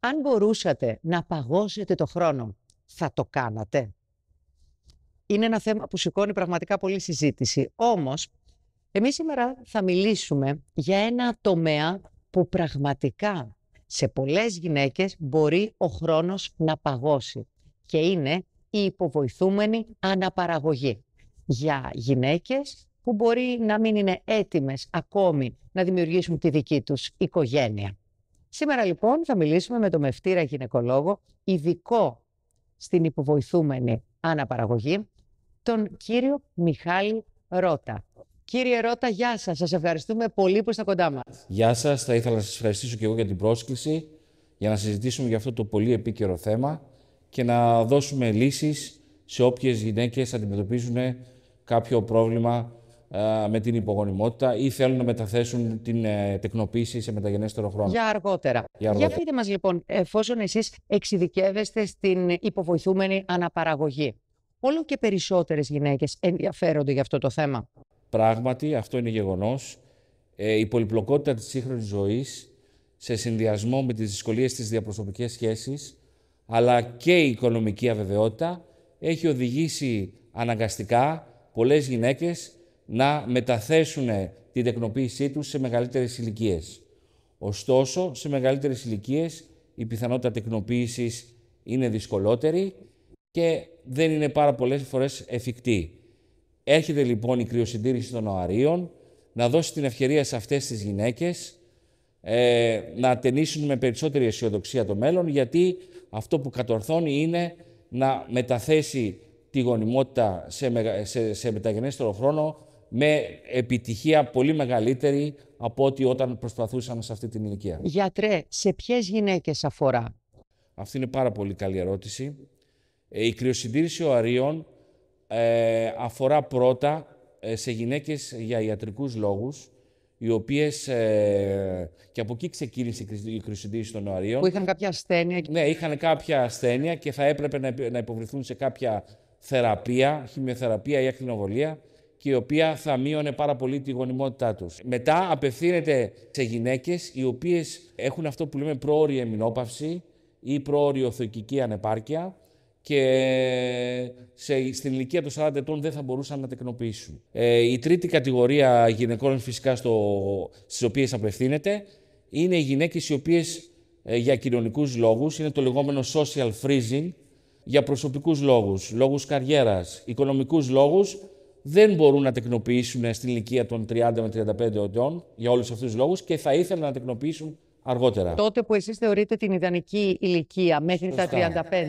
Αν μπορούσατε να παγώσετε το χρόνο, θα το κάνατε. Είναι ένα θέμα που σηκώνει πραγματικά πολύ συζήτηση. Όμως, εμείς σήμερα θα μιλήσουμε για ένα τομέα που πραγματικά σε πολλές γυναίκες μπορεί ο χρόνος να παγώσει και είναι η υποβοηθούμενη αναπαραγωγή. Για γυναίκες που μπορεί να μην είναι έτοιμες ακόμη να δημιουργήσουν τη δική τους οικογένεια. Σήμερα λοιπόν θα μιλήσουμε με τον μευτήρα γυναικολόγο, ειδικό στην υποβοηθούμενη αναπαραγωγή, τον κύριο Μιχάλη Ρότα. Κύριε Ρότα, γεια σας. Σας ευχαριστούμε πολύ που είστε κοντά μας. Γεια σας. Θα ήθελα να σας ευχαριστήσω και εγώ για την πρόσκληση, για να συζητήσουμε για αυτό το πολύ επίκαιρο θέμα και να δώσουμε λύσεις σε όποιες γυναίκες αντιμετωπίζουν κάποιο πρόβλημα με την υπογονιμότητα ή θέλουν να μεταθέσουν την ε, τεκνοποίηση σε μεταγενέστερο χρόνο. Για αργότερα. Για, αργότερα. Για πείτε μας λοιπόν, εφόσον εσείς εξειδικεύεστε στην υποβοηθούμενη αναπαραγωγή, όλο και περισσότερες γυναίκες ενδιαφέρονται για αυτό το θέμα. Πράγματι, αυτό είναι γεγονός. Ε, η πολυπλοκότητα της σύγχρονης ζωής σε συνδυασμό με τις δυσκολίες της διαπροσωπικής σχέσης, αλλά και η οικονομική αβεβαιότητα, έχει οδηγήσει αναγκαστικά πολλές γυναίκες να μεταθέσουν την τεκνοποίησή τους σε μεγαλύτερες ηλικίες. Ωστόσο, σε μεγαλύτερες ηλικίες η πιθανότητα τεκνοποίησης είναι δυσκολότερη και δεν είναι πάρα πολλές φορές εφικτή. Έρχεται λοιπόν η κρυοσυντήρηση των οαρίων, να δώσει την ευκαιρία σε αυτές τις γυναίκες ε, να ταινίσουν με περισσότερη αισιοδοξία το μέλλον, γιατί αυτό που κατορθώνει είναι να μεταθέσει τη γονιμότητα σε, σε, σε μεταγενέστερο χρόνο με επιτυχία πολύ μεγαλύτερη από ό,τι όταν προσπαθούσαμε σε αυτή την ηλικία. Γιατρέ, σε ποιες γυναίκες αφορά? Αυτή είναι πάρα πολύ καλή ερώτηση. Ε, η κρυοσυντήρηση οαρίων ε, αφορά πρώτα ε, σε γυναίκες για ιατρικούς λόγους, οι οποίες... Ε, και από εκεί ξεκίνησε η κρυοσυντήρηση των οαρίων. Που είχαν κάποια ασθένεια. Ναι, είχαν κάποια ασθένεια και θα έπρεπε να υποβληθούν σε κάποια θεραπεία, χημειοθεραπεία ή ακτινοβολία και η οποία θα μείωνε πάρα πολύ τη γονιμότητά τους. Μετά απευθύνεται σε γυναίκες οι οποίες έχουν αυτό που λέμε πρόωρη εμεινόπαυση ή πρόωρη οθοκική ανεπάρκεια και σε, στην ηλικία των 40 ετών δεν θα μπορούσαν να τεκνοποιήσουν. Ε, η τρίτη κατηγορία γυναικών φυσικά στο, στις οποίες απευθύνεται είναι οι γυναίκες οι οποίες ε, για κοινωνικούς λόγους είναι το λεγόμενο social freezing για προσωπικούς λόγους, λόγους καριέρας, οικονομικούς λόγους δεν μπορούν να τεκνοποιήσουν στην ηλικία των 30 με 35 ετών για όλους αυτούς τους λόγους και θα ήθελαν να τεκνοποιήσουν αργότερα. Τότε που εσείς θεωρείτε την ιδανική ηλικία μέχρι τα 35.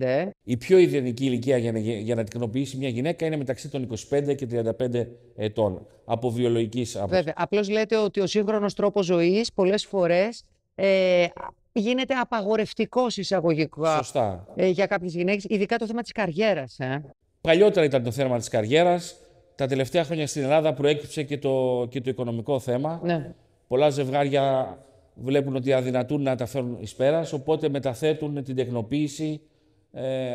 Ε? Η πιο ιδανική ηλικία για να, για τεκνοποιήσει μια γυναίκα είναι μεταξύ των 25 και 35 ετών. Από βιολογικής άποψης. Βέβαια. Απλώς λέτε ότι ο σύγχρονος τρόπος ζωής πολλές φορές. Ε, γίνεται απαγορευτικός εισαγωγικά Ε, για κάποιες γυναίκες, ειδικά το θέμα της καριέρας. Ε. Παλιότερα ήταν το θέμα της καριέρας τα τελευταία χρόνια στην Ελλάδα προέκυψε και το, και το οικονομικό θέμα. Ναι. Πολλά ζευγάρια βλέπουν ότι αδυνατούν να τα φέρουν εις πέρας, οπότε μεταθέτουν την τεχνοποίηση ε, ε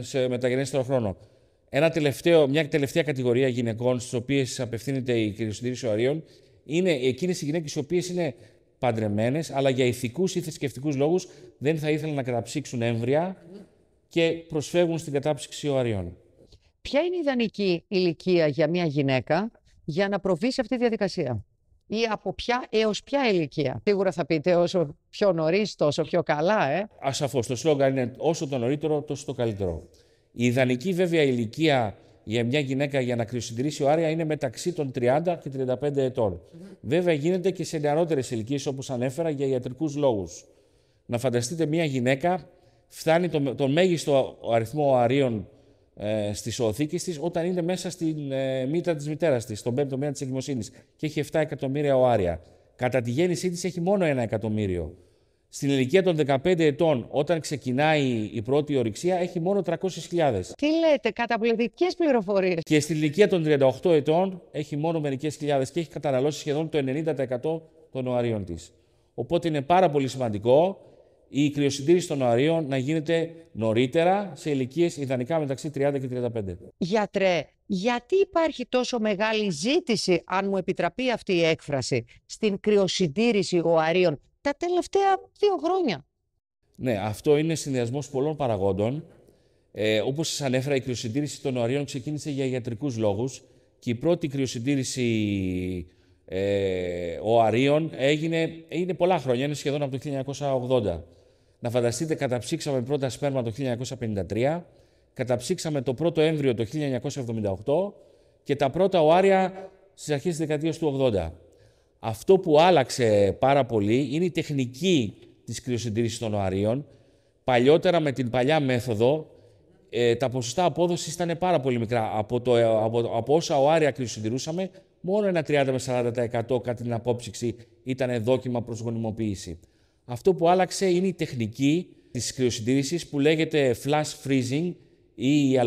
σε μεταγενέστερο χρόνο. Ένα τελευταίο, μια τελευταία κατηγορία γυναικών στις οποίες απευθύνεται η ο Αριών, είναι εκείνες οι γυναίκες οι οποίες είναι παντρεμένες, αλλά για ηθικούς ή θρησκευτικούς λόγους δεν θα ήθελαν να καταψύξουν έμβρια και προσφεύγουν στην κατάψυξη αριών. Ποια είναι η ιδανική ηλικία για μια γυναίκα για να προβεί σε αυτή τη διαδικασία ή από ποια έως ποια ηλικία. Σίγουρα θα πείτε όσο πιο νωρίς, τόσο πιο καλά, ε. Ασαφώ. Το σλόγγαν είναι όσο το νωρίτερο, τόσο το καλύτερο. Η ιδανική βέβαια ηλικία για μια γυναίκα για να κρυοσυντηρήσει ο Άρια είναι μεταξύ των 30 και 35 ετών. Mm-hmm. Βέβαια γίνεται και σε νεαρότερες ηλικίες, όπως ανέφερα, για ιατρικούς λόγους. Να φανταστείτε μια γυναίκα φτάνει τον το μέγιστο αριθμό αρίων ε, στις οθήκες της όταν είναι μέσα στην ε, μήτρα της μητέρας της, στον πέμπτο μήνα της εγκυμοσύνης και έχει 7 εκατομμύρια οάρια. Κατά τη γέννησή της έχει μόνο ένα εκατομμύριο. Στην ηλικία των 15 ετών, όταν ξεκινάει η πρώτη ορυξία, έχει μόνο 300.000. Τι λέτε, καταπληκτικές πληροφορίες. Και στην ηλικία των 38 ετών έχει μόνο μερικές χιλιάδες και έχει καταναλώσει σχεδόν το 90% των οαρίων της. Οπότε είναι πάρα πολύ σημαντικό η κρυοσυντήρηση των αρίων να γίνεται νωρίτερα, σε ηλικίες ιδανικά μεταξύ 30 και 35. Γιατρέ, γιατί υπάρχει τόσο μεγάλη ζήτηση, αν μου επιτραπεί αυτή η έκφραση, στην κρυοσυντήρηση οαρίων τα τελευταία δύο χρόνια. Ναι, αυτό είναι συνδυασμός πολλών παραγόντων. Ε, όπως σας ανέφερα, η κρυοσυντήρηση των οαρίων ξεκίνησε για ιατρικούς λόγους και η πρώτη κρυοσυντήρηση ε, ο Αρίων έγινε, είναι πολλά χρόνια, είναι σχεδόν από το 1980. Να φανταστείτε, καταψύξαμε πρώτα σπέρμα το 1953, καταψύξαμε το πρώτο έμβριο το 1978 και τα πρώτα οάρια στις αρχές της δεκαετίας του 80. Αυτό που άλλαξε πάρα πολύ είναι η τεχνική της κρυοσυντήρησης των οαρίων. Παλιότερα με την παλιά μέθοδο ε, τα ποσοστά απόδοσης ήταν πάρα πολύ μικρά. Από, το, ε, από, από όσα οάρια κρυοσυντηρούσαμε μόνο ένα 30 με 40% κατά την απόψηξη ήταν δόκιμα προς γονιμοποίηση. Αυτό που άλλαξε είναι η τεχνική της κρυοσυντήρησης που λέγεται flash freezing ή η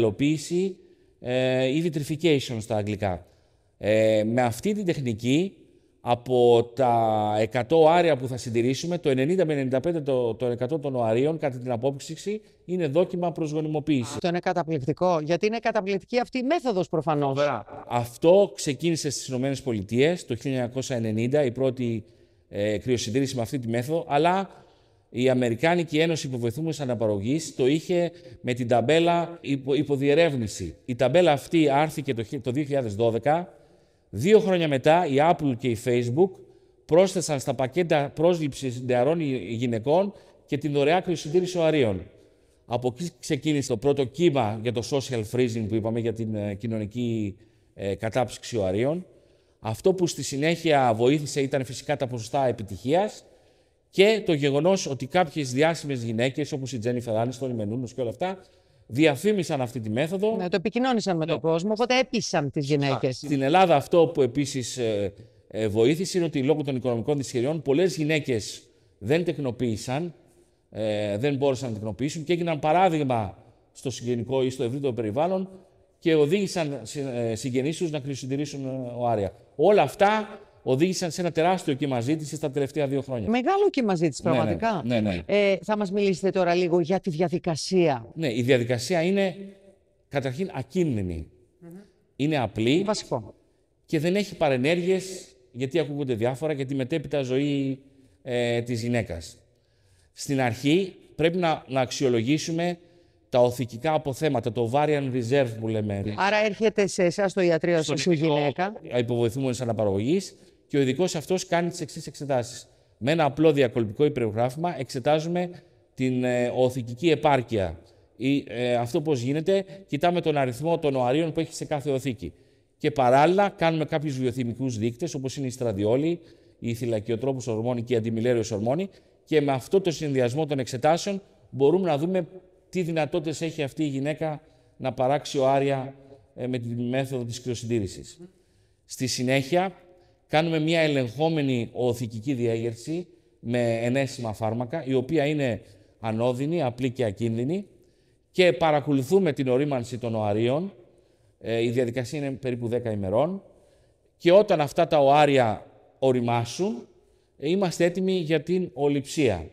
η ε, ή vitrification στα αγγλικά. Ε, με αυτή την τεχνική από τα 100 άρια που θα συντηρήσουμε, το 90 με 95% το, το 100 των οαρίων κατά την απόψηξη, είναι δόκιμα προς γονιμοποίηση. Αυτό είναι καταπληκτικό, γιατί είναι καταπληκτική αυτή η μέθοδος προφανώς. Αυτό ξεκίνησε στις ΗΠΑ το 1990, η πρώτη ε, κρυοσυντήρηση με αυτή τη μέθοδο, αλλά η Αμερικάνικη Ένωση Υποβοηθούμενης Αναπαραγωγής το είχε με την ταμπέλα υπο, υποδιερεύνηση. Η ταμπέλα αυτή άρθηκε το, το 2012 Δύο χρόνια μετά η Apple και η Facebook πρόσθεσαν στα πακέτα πρόσληψη νεαρών γυναικών και την δωρεά κρυοσυντήρηση οαρίων. Από εκεί ξεκίνησε το πρώτο κύμα για το social freezing που είπαμε για την ε, κοινωνική ε, κατάψυξη οαρίων. Αυτό που στη συνέχεια βοήθησε ήταν φυσικά τα ποσοστά επιτυχίας και το γεγονός ότι κάποιες διάσημες γυναίκες, όπως η Τζένι Άνιστον, η Μενούνο και όλα αυτά διαφήμισαν αυτή τη μέθοδο. Ναι, το επικοινώνησαν με τον ναι. κόσμο, οπότε έπεισαν τις γυναίκες. Στην Ελλάδα αυτό που επίσης ε, ε, βοήθησε είναι ότι λόγω των οικονομικών δυσχεριών πολλές γυναίκες δεν τεκνοποίησαν, ε, δεν μπόρεσαν να τεκνοποιήσουν και έγιναν παράδειγμα στο συγγενικό ή στο ευρύτερο περιβάλλον και οδήγησαν συγγενείς τους να κρυσυντηρήσουν ο Άρια. Όλα αυτά οδήγησαν σε ένα τεράστιο κύμα ζήτησης τα τελευταία δύο χρόνια. Μεγάλο κύμα ζήτησης, ναι, ναι, πραγματικά. Ναι, ναι, ε, θα μας μιλήσετε τώρα λίγο για τη διαδικασία. Ναι, η διαδικασία είναι καταρχήν Είναι απλή. Βασικό. Και δεν έχει παρενέργειες, γιατί ακούγονται διάφορα, για τη μετέπειτα ζωή ε, της γυναίκας. Στην αρχή πρέπει να, να αξιολογήσουμε τα οθικικά αποθέματα, το ovarian reserve που λέμε. Άρα έρχεται σε εσάς το ιατρείο σα η γυναίκα. Υποβοηθούμενος αναπαραγωγής και ο ειδικός αυτός κάνει τις εξής εξετάσεις. Με ένα απλό διακολπικό υπερογράφημα εξετάζουμε την ε, οθικική επάρκεια. Ή, ε, αυτό πώς γίνεται, κοιτάμε τον αριθμό των οαρίων που έχει σε κάθε οθήκη. Και παράλληλα κάνουμε κάποιους βιοθυμικούς δείκτες, όπως είναι αυτο πώ γινεται κοιταμε τον αριθμο των οαριων που εχει σε καθε οθηκη και παραλληλα κανουμε κάποιου βιοθυμικού δεικτες όπω ειναι η θυλακιοτρόπους θυλακιοτροπου ορμονη και η αντιμιλέριο ορμόνη. Και με αυτό το συνδυασμό των εξετάσεων μπορούμε να δούμε τι δυνατότητες έχει αυτή η γυναίκα να παράξει ο Άρια ε, με τη μέθοδο της κρυοσυντήρησης. Στη συνέχεια, κάνουμε μια ελεγχόμενη οθική διέγερση με ενέσιμα φάρμακα, η οποία είναι ανώδυνη, απλή και ακίνδυνη και παρακολουθούμε την ορίμανση των οαρίων. Ε, η διαδικασία είναι περίπου 10 ημερών και όταν αυτά τα οάρια οριμάσουν, ε, είμαστε έτοιμοι για την οληψία.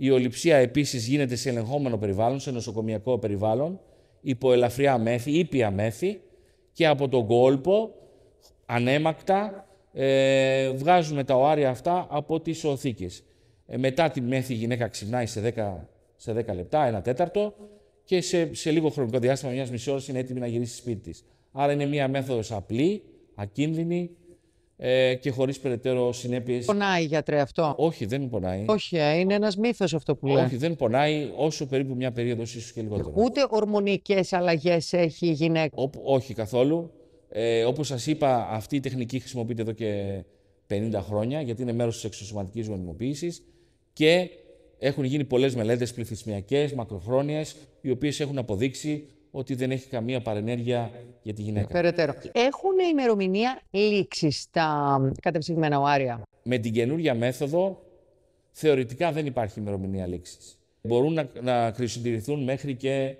Η ολυψία επίσης γίνεται σε ελεγχόμενο περιβάλλον, σε νοσοκομιακό περιβάλλον, υπό ελαφριά μέθη, ήπια μέθη και από τον κόλπο, ανέμακτα, ε, βγάζουμε τα οάρια αυτά από τις οθήκες. Ε, μετά τη μέθη η γυναίκα ξυπνάει σε 10, σε 10 λεπτά, ένα τέταρτο και σε, σε λίγο χρονικό διάστημα, μιας μισής ώρας, είναι έτοιμη να γυρίσει σπίτι της. Άρα είναι μία μέθοδος απλή, ακίνδυνη, ε, και χωρίς περαιτέρω συνέπειες. Πονάει γιατρέ αυτό. Όχι, δεν πονάει. Όχι, ε, είναι ένας μύθος αυτό που λέω. Όχι, δεν πονάει όσο περίπου μια περίοδος, ίσως και λιγότερο. Ούτε ορμονικές αλλαγές έχει η γυναίκα. Ό, όχι καθόλου. Ε, Όπως σας είπα, αυτή η τεχνική χρησιμοποιείται εδώ και 50 χρόνια, γιατί είναι μέρος της εξωσωματικής γονιμοποίησης και έχουν γίνει πολλές μελέτες πληθυσμιακές, μακροχρόνιες, οι οποίες έχουν αποδείξει ότι δεν έχει καμία παρενέργεια για τη γυναίκα. Περαιτέρω. Έχουν ημερομηνία λήξης τα κατεψυγμένα οάρια. Με την καινούργια μέθοδο, θεωρητικά δεν υπάρχει ημερομηνία λήξης. Μπορούν να, να χρησιμοποιηθούν μέχρι και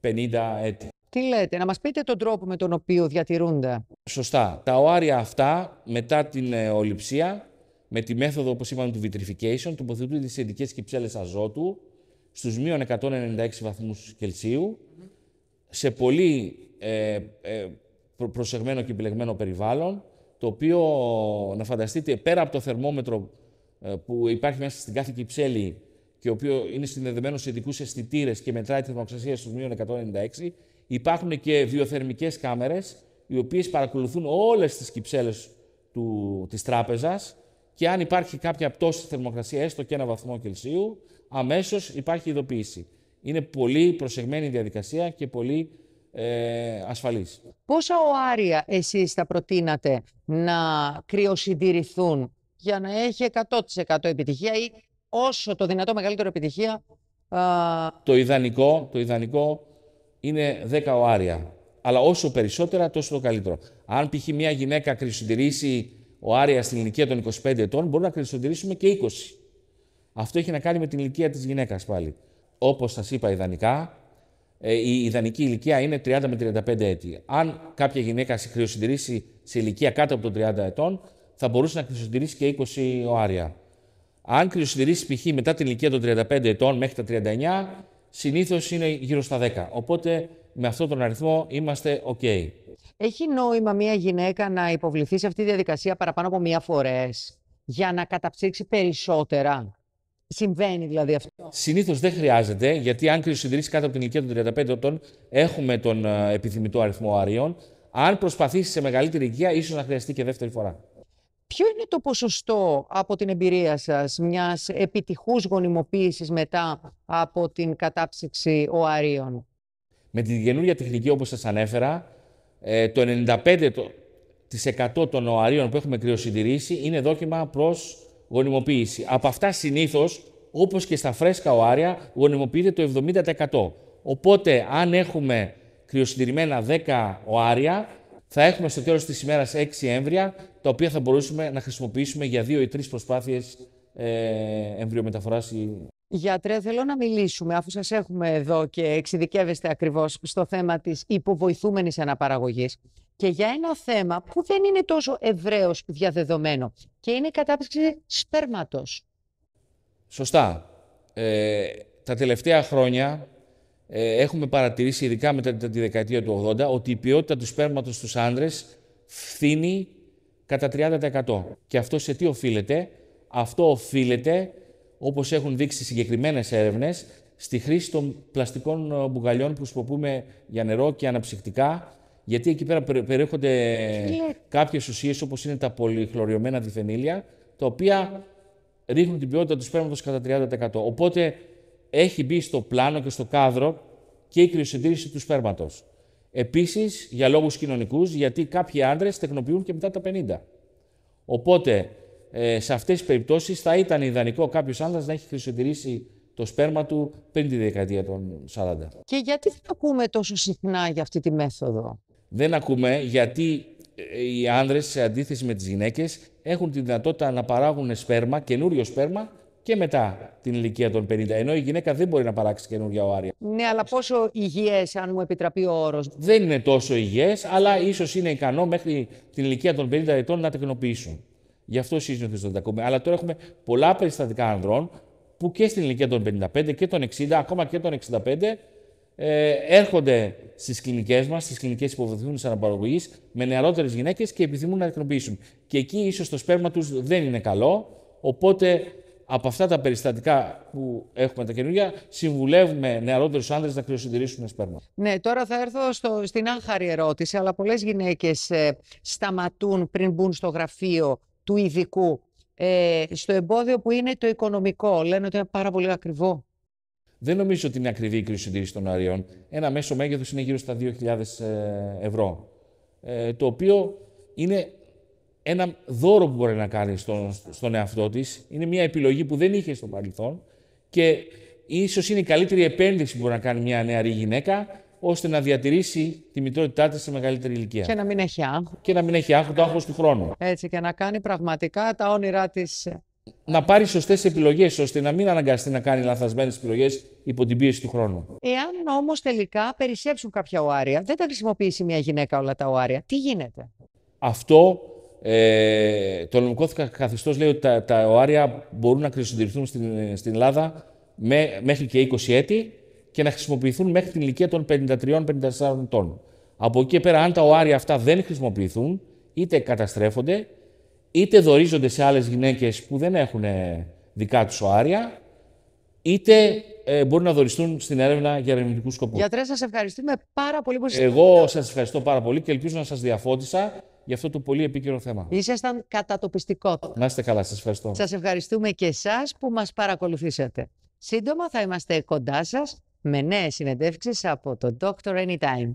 50 έτη. Τι λέτε, να μας πείτε τον τρόπο με τον οποίο διατηρούνται. Σωστά. Τα οάρια αυτά μετά την ε, οληψία, με τη μέθοδο όπως είπαμε του vitrification, τοποθετούνται σε ειδικές κυψέλες αζότου, στους μείον 196 βαθμούς Κελσίου, σε πολύ ε, ε, προσεγμένο και επιλεγμένο περιβάλλον, το οποίο, να φανταστείτε, πέρα από το θερμόμετρο ε, που υπάρχει μέσα στην κάθε κυψέλη και ο οποίος είναι συνδεδεμένος σε ειδικούς αισθητήρες και μετράει τη θερμοκρασία στους μείον 196, υπάρχουν και βιοθερμικές κάμερες, οι οποίες παρακολουθούν όλες τις κυψέλες του, της τράπεζας και αν υπάρχει κάποια πτώση στη θερμοκρασία, έστω και ένα βαθμό Κελσίου, αμέσως υπάρχει ειδοποίηση. Είναι πολύ προσεγμένη διαδικασία και πολύ ε, ασφαλής. Πόσα οάρια εσείς θα προτείνατε να κρυοσυντηρηθούν για να έχει 100% επιτυχία ή όσο το δυνατό μεγαλύτερο επιτυχία. Α... Το, ιδανικό, το ιδανικό είναι 10 οάρια. Αλλά όσο περισσότερα, τόσο το καλύτερο. Αν π.χ. μια γυναίκα κρυοσυντηρήσει ο Άρια στην ηλικία των 25 ετών, μπορούμε να χρησιμοποιήσουμε και 20. Αυτό έχει να κάνει με την ηλικία της γυναίκας πάλι. Όπως σας είπα, ιδανικά, ε, η ιδανική ηλικία είναι 30 με 35 έτη. Αν κάποια γυναίκα χρειοσυντηρήσει σε ηλικία κάτω από των 30 ετών, θα μπορούσε να χρησιμοποιήσει και 20 ο Άρια. Αν κρυοσυντηρήσει π.χ. μετά την ηλικία των 35 ετών μέχρι τα 39, συνήθως είναι γύρω στα 10. Οπότε με αυτόν τον αριθμό είμαστε OK. Έχει νόημα μια γυναίκα να υποβληθεί σε αυτή τη διαδικασία παραπάνω από μία φορές για να καταψύξει περισσότερα. Συμβαίνει δηλαδή αυτό. Συνήθως δεν χρειάζεται, γιατί αν κρυοσυντηρήσει κάτω από την ηλικία των 35 ετών, έχουμε τον ε, επιθυμητό αριθμό αρίων. Αν προσπαθήσει σε μεγαλύτερη ηλικία, ίσως να χρειαστεί και δεύτερη φορά. Ποιο είναι το ποσοστό από την εμπειρία σας, μιας επιτυχούς γονιμοποίησης μετά από την κατάψυξη οαρίων. Με την καινούργια τεχνική όπως σας ανέφερα, ε, το 95% των οαρίων που έχουμε κρυοσυντηρήσει είναι δόκιμα προς γονιμοποίηση. Από αυτά συνήθως, όπως και στα φρέσκα οάρια, γονιμοποιείται το 70%. Οπότε, αν έχουμε κρυοσυντηρημένα 10 οάρια, θα έχουμε στο τέλος της ημέρας 6 έμβρια, τα οποία θα μπορούσαμε να χρησιμοποιήσουμε για 2 ή 3 προσπάθειες ε, εμβριομεταφοράς Γιατρέ, θέλω να μιλήσουμε, αφού σας έχουμε εδώ και εξειδικεύεστε ακριβώς στο θέμα της υποβοηθούμενης αναπαραγωγής και για ένα θέμα που δεν είναι τόσο ευρέως διαδεδομένο και είναι η κατάψυξη σπέρματος. Σωστά. Ε, τα τελευταία χρόνια ε, έχουμε παρατηρήσει, ειδικά μετά τη δεκαετία του 80, ότι η ποιότητα του σπέρματος στους άνδρες φθήνει κατά 30%. Και αυτό σε τι οφείλεται. Αυτό οφείλεται Όπως έχουν δείξει συγκεκριμένες έρευνες στη χρήση των πλαστικών ε, μπουκαλιών που χρησιμοποιούμε για νερό και αναψυκτικά, γιατί εκεί πέρα περιέχονται κάποιες ουσίες, όπως είναι τα πολυχλωριωμένα διφενήλια, τα οποία ρίχνουν την ποιότητα τους σπέρματος κατά 30%. Οπότε έχει μπει στο πλάνο και στο κάδρο και η κρυοσυντήρηση του σπέρματος. Επίσης, για λόγους κοινωνικούς, γιατί κάποιοι άντρες τεχνοποιούν και μετά τα 50. Οπότε, ε, σε αυτές τις περιπτώσεις θα ήταν ιδανικό κάποιος άνδρας να έχει χρησιμοποιήσει το σπέρμα του πριν τη δεκαετία των 40. Και γιατί δεν ακούμε τόσο συχνά για αυτή τη μέθοδο. Δεν ακούμε γιατί ε, οι άνδρες σε αντίθεση με τις γυναίκες έχουν τη δυνατότητα να παράγουν σπέρμα, καινούριο σπέρμα και μετά την ηλικία των 50. Ενώ η γυναίκα δεν μπορεί να παράξει καινούργια οάρια. Ναι, αλλά πόσο υγιές, αν μου επιτραπεί ο όρος. Δεν είναι τόσο υγιές, αλλά ίσως είναι ικανό μέχρι την ηλικία των 50 ετών να τεκνοποιήσουν. Γι' αυτό σύζυγο και τα Αλλά τώρα έχουμε πολλά περιστατικά ανδρών που και στην ηλικία των 55 και των 60, ακόμα και των 65, ε, έρχονται στις κλινικές μας, στις κλινικές υποβοηθούν τη αναπαραγωγή, με νεαρότερες γυναίκες και επιθυμούν να εκνοποιήσουν. Και εκεί ίσως το σπέρμα τους δεν είναι καλό. Οπότε από αυτά τα περιστατικά που έχουμε τα καινούργια, συμβουλεύουμε νεαρότερους άνδρες να κρυοσυντηρήσουν σπέρμα. Ναι, τώρα θα έρθω στο, στην άγχαρη ερώτηση, αλλά πολλές γυναίκες ε, σταματούν πριν μπουν στο γραφείο του ειδικού. Ε, στο εμπόδιο που είναι το οικονομικό. Λένε ότι είναι πάρα πολύ ακριβό. Δεν νομίζω ότι είναι ακριβή η κρίση συντήρηση των αριών. Ένα μέσο μέγεθος είναι γύρω στα 2.000 ε, ευρώ. Ε, το οποίο είναι ένα δώρο που μπορεί να κάνει στον, στον εαυτό της. Είναι μια επιλογή που δεν είχε στο παρελθόν και ίσως είναι η καλύτερη επένδυση που μπορεί να κάνει μια νεαρή γυναίκα ώστε να διατηρήσει τη μητρότητά της σε μεγαλύτερη ηλικία. Και να μην έχει άγχος. Και να μην έχει άγχος, το άγχος του χρόνου. Έτσι, και να κάνει πραγματικά τα όνειρά της. Να πάρει σωστές επιλογές, ώστε να μην αναγκαστεί να κάνει λανθασμένες επιλογές υπό την πίεση του χρόνου. Εάν όμως τελικά περισσέψουν κάποια οάρια, δεν τα χρησιμοποιήσει μια γυναίκα όλα τα οάρια, τι γίνεται. Αυτό ε, το νομικό καθεστώς λέει ότι τα, τα οάρια μπορούν να χρησιμοποιηθούν στην, στην Ελλάδα με, μέχρι και 20 έτη και να χρησιμοποιηθούν μέχρι την ηλικία των 53-54 ετών. Από εκεί πέρα, αν τα οάρια αυτά δεν χρησιμοποιηθούν, είτε καταστρέφονται, είτε δορίζονται σε άλλες γυναίκες που δεν έχουν ε, δικά τους οάρια, είτε ε, μπορούν να δοριστούν στην έρευνα για ερευνητικού σκοπούς. Γιατρέ, σας ευχαριστούμε πάρα πολύ που ήσασταν. Εγώ σας ευχαριστώ πάρα πολύ και ελπίζω να σας διαφώτισα για αυτό το πολύ επίκαιρο θέμα. Ήσασταν κατατοπιστικό. Να είστε καλά, σας ευχαριστώ. Σας ευχαριστούμε και εσάς που μας παρακολουθήσατε. Σύντομα θα είμαστε κοντά σας με νέες συνεντεύξεις από το Doctor Anytime.